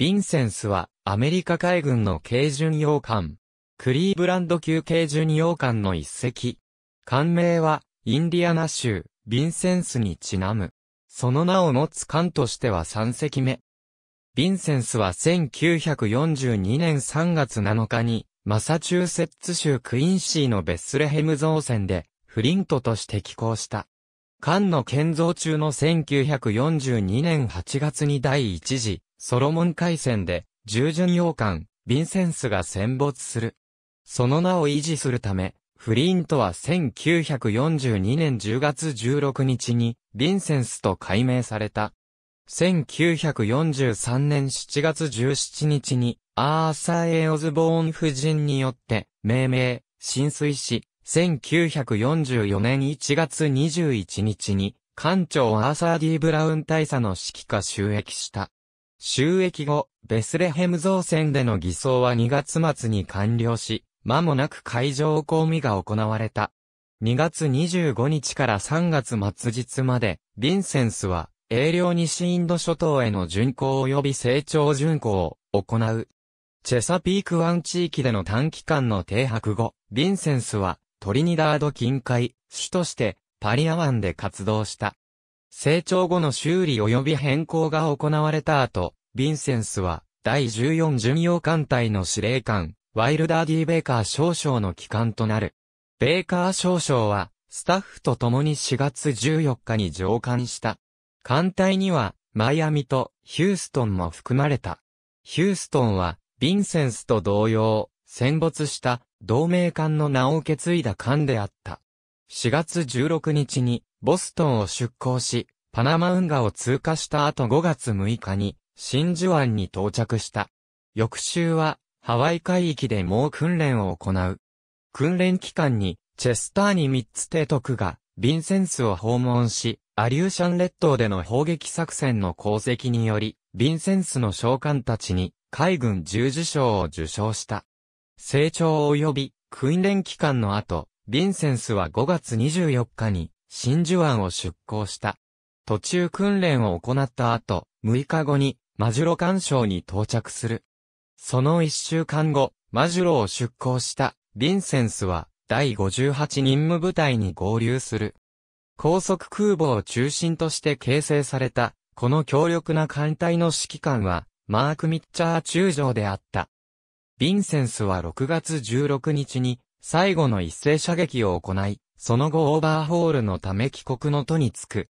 ヴィンセンスはアメリカ海軍の軽巡洋艦。クリーブランド級軽巡洋艦の一隻。艦名はインディアナ州ヴィンセンスにちなむ。その名を持つ艦としては3隻目。ヴィンセンスは1942年3月7日にマサチューセッツ州クインシーのベッスレヘム造船でフリントとして寄港した。艦の建造中の1942年8月に第一次ソロモン海戦で、従順洋艦、ヴィンセンスが戦没する。その名を維持するため、フリーントは1942年10月16日に、ヴィンセンスと改名された。1943年7月17日に、アーサー・エオズボーン夫人によって、命名、浸水し、1944年1月21日に、艦長アーサー・ディ・ブラウン大佐の指揮下収益した。収益後、ベスレヘム造船での偽装は2月末に完了し、間もなく海上公務が行われた。2月25日から3月末日まで、ヴィンセンスは、英領西インド諸島への巡航及び成長巡航を行う。チェサピーク湾地域での短期間の停泊後、ヴィンセンスは、トリニダード近海、主として、パリア湾で活動した。成長後の修理及び変更が行われた後、ヴィンセンスは、第14巡洋艦隊の司令官、ワイルダー・ディ・ベーカー少将の機関となる。ベーカー少将は、スタッフと共に4月14日に上艦した。艦隊には、マイアミとヒューストンも含まれた。ヒューストンは、ヴィンセンスと同様、戦没した同盟艦の名を受け継いだ艦であった。4月16日にボストンを出港し、パナマ運河を通過した後5月6日に、真珠湾に到着した。翌週は、ハワイ海域で猛訓練を行う。訓練期間に、チェスターニ3つ提督が、ビンセンスを訪問し、アリューシャン列島での砲撃作戦の功績により、ビンセンスの召喚たちに、海軍十字章を受章した。成長及び、訓練期間の後、ビンセンスは5月24日に、真珠湾を出港した。途中訓練を行った後、6日後に、マジュロ干渉に到着する。その1週間後、マジュロを出港した、ヴィンセンスは、第58任務部隊に合流する。高速空母を中心として形成された、この強力な艦隊の指揮官は、マーク・ミッチャー中将であった。ヴィンセンスは6月16日に、最後の一斉射撃を行い、その後オーバーホールのため帰国の途に着く。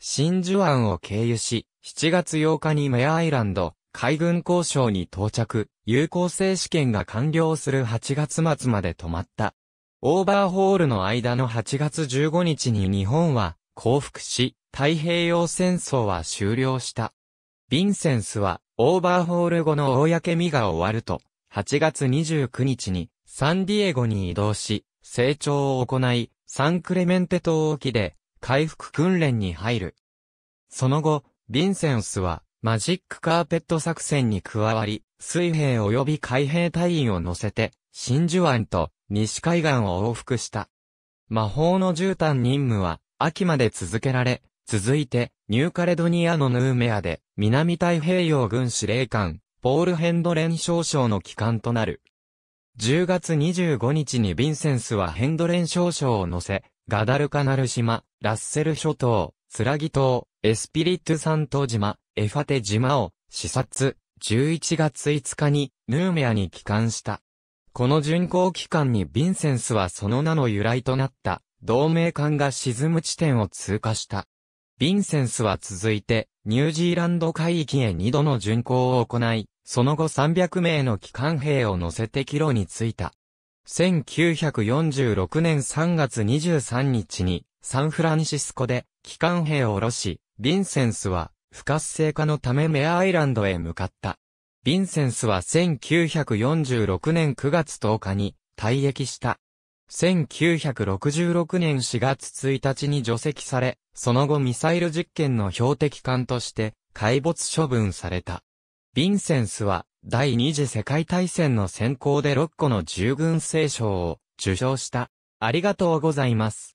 真珠湾を経由し、7月8日にメアアイランド、海軍交渉に到着、有効性試験が完了する8月末まで止まった。オーバーホールの間の8月15日に日本は降伏し、太平洋戦争は終了した。ヴィンセンスは、オーバーホール後の公身が終わると、8月29日にサンディエゴに移動し、成長を行い、サンクレメンテ島沖で回復訓練に入る。その後、ヴィンセンスはマジックカーペット作戦に加わり、水兵及び海兵隊員を乗せて、真珠湾と西海岸を往復した。魔法の絨毯任務は秋まで続けられ、続いてニューカレドニアのヌーメアで南太平洋軍司令官、ポール・ヘンドレン少将の帰還となる。10月25日にヴィンセンスはヘンドレン少将を乗せ、ガダルカナル島、ラッセル諸島、スラギ島、エスピリットサント島、エファテ島を視察、11月5日にヌーメアに帰還した。この巡航期間にヴィンセンスはその名の由来となった同盟艦が沈む地点を通過した。ヴィンセンスは続いて、ニュージーランド海域へ2度の巡航を行い、その後300名の機関兵を乗せて帰路に着いた。1946年3月23日に、サンフランシスコで、機関兵を下ろし、ヴィンセンスは、不活性化のためメアアイランドへ向かった。ヴィンセンスは1946年9月10日に退役した。1966年4月1日に除籍され、その後ミサイル実験の標的艦として海没処分された。ヴィンセンスは第二次世界大戦の先行で6個の従軍聖章を受賞した。ありがとうございます。